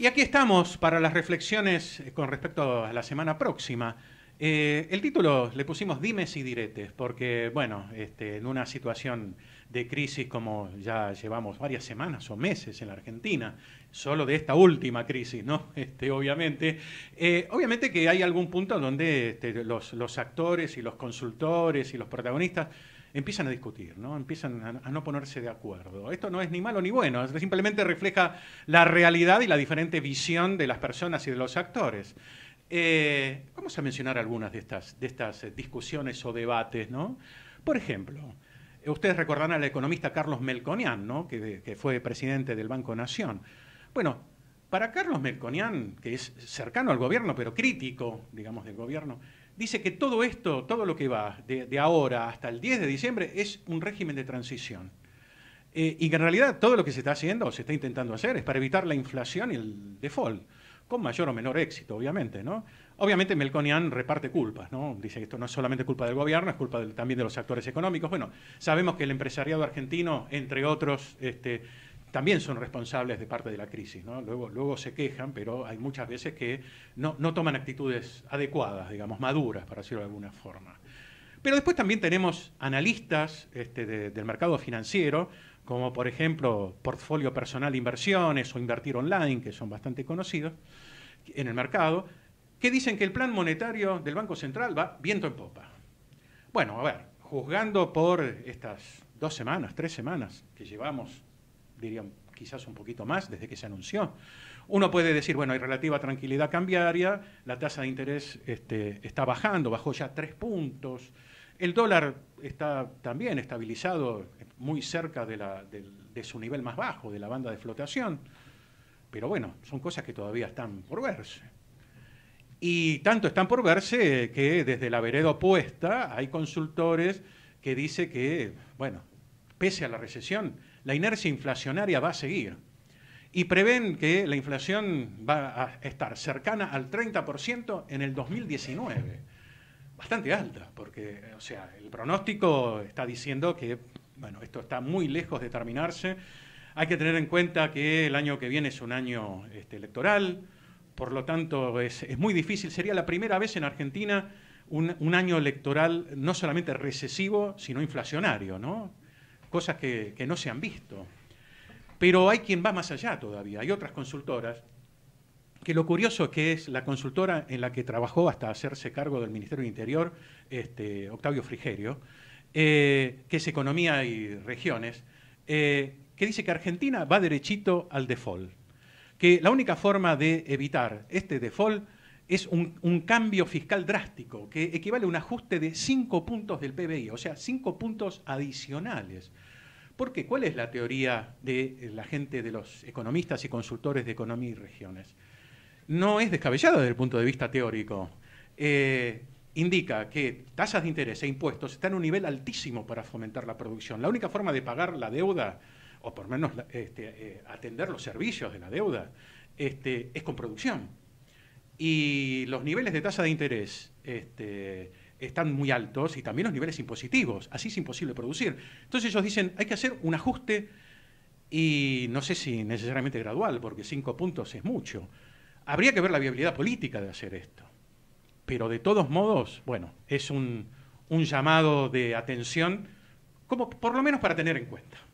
Y aquí estamos para las reflexiones eh, con respecto a la semana próxima. Eh, el título le pusimos Dimes y Diretes, porque, bueno, este, en una situación de crisis como ya llevamos varias semanas o meses en la Argentina, solo de esta última crisis, ¿no? Este, obviamente, eh, obviamente que hay algún punto donde este, los, actores y los consultores y los protagonistas empiezan a discutir, ¿no? empiezan a, a, no ponerse de acuerdo. Esto no es ni malo ni bueno, simplemente refleja la realidad y la diferente visión de las personas y de los actores. Eh, vamos a mencionar algunas de estas, eh, discusiones o debates, ¿no? Por ejemplo, eh, ustedes recordarán al economista Carlos Melconian, ¿no? que, fue presidente del Banco Nación. Bueno, para Carlos Melconian, que es cercano al gobierno, pero crítico, digamos, del gobierno, dice que todo esto, todo lo que va de, ahora hasta el 10 de diciembre es un régimen de transición. y que en realidad todo lo que se está haciendo o se está intentando hacer es para evitar la inflación y el default con mayor o menor éxito, obviamente, ¿no? Obviamente Melconian reparte culpas, ¿no? Dice que esto no es solamente culpa del gobierno, es culpa también de los actores económicos. Bueno, sabemos que el empresariado argentino, entre otros, este, también son responsables de parte de la crisis. ¿no? Luego, luego se quejan, pero hay muchas veces que no, toman actitudes adecuadas, digamos, maduras, para decirlo de alguna forma. Pero después también tenemos analistas este, del mercado financiero como por ejemplo portfolio personal inversiones o invertir online, que son bastante conocidos en el mercado, que dicen que el plan monetario del Banco Central va viento en popa. Bueno, a ver, juzgando por estas dos semanas, tres semanas que llevamos, dirían quizás un poquito más desde que se anunció, uno puede decir, bueno, hay relativa tranquilidad cambiaria, la tasa de interés este, está bajando, bajó ya tres puntos, el dólar está también estabilizado muy cerca de, su nivel más bajo, de la banda de flotación. Pero bueno, son cosas que todavía están por verse. Y tanto están por verse que desde la vereda opuesta hay consultores que dicen que, bueno, pese a la recesión, la inercia inflacionaria va a seguir. Y prevén que la inflación va a estar cercana al 30% en el 2019 bastante alta, porque, eh, o sea, el pronóstico está diciendo que, bueno, esto está muy lejos de terminarse. Hay que tener en cuenta que el año que viene es un año este, electoral, por lo tanto es, es, muy difícil. Sería la primera vez en Argentina un, un año electoral no solamente recesivo, sino inflacionario, ¿no? Cosas que, que no se han visto. Pero hay quien va más allá todavía. Hay otras consultoras que lo curioso que es la consultora en la que trabajó hasta hacerse cargo del Ministerio del Interior, este, Octavio Frigerio, eh, que es Economía y Regiones, eh, que dice que Argentina va derechito al default, que la única forma de evitar este default es un, un, cambio fiscal drástico, que equivale a un ajuste de cinco puntos del PBI, o sea, cinco puntos adicionales. Porque, ¿cuál es la teoría de la gente, de los economistas y consultores de economía y regiones? no es descabellado desde el punto de vista teórico. Eh, indica que tasas de interés e impuestos están en un nivel altísimo para fomentar la producción. La única forma de pagar la deuda, o por lo menos este, eh, atender los servicios de la deuda, este, es con producción. Y los niveles de tasa de interés este, están muy altos y también los niveles impositivos. Así es imposible producir. Entonces ellos dicen, hay que hacer un ajuste y no sé si necesariamente gradual, porque cinco puntos es mucho Habría que ver la viabilidad política de hacer esto. Pero de todos modos, bueno, es un, llamado de atención, como por lo menos para tener en cuenta.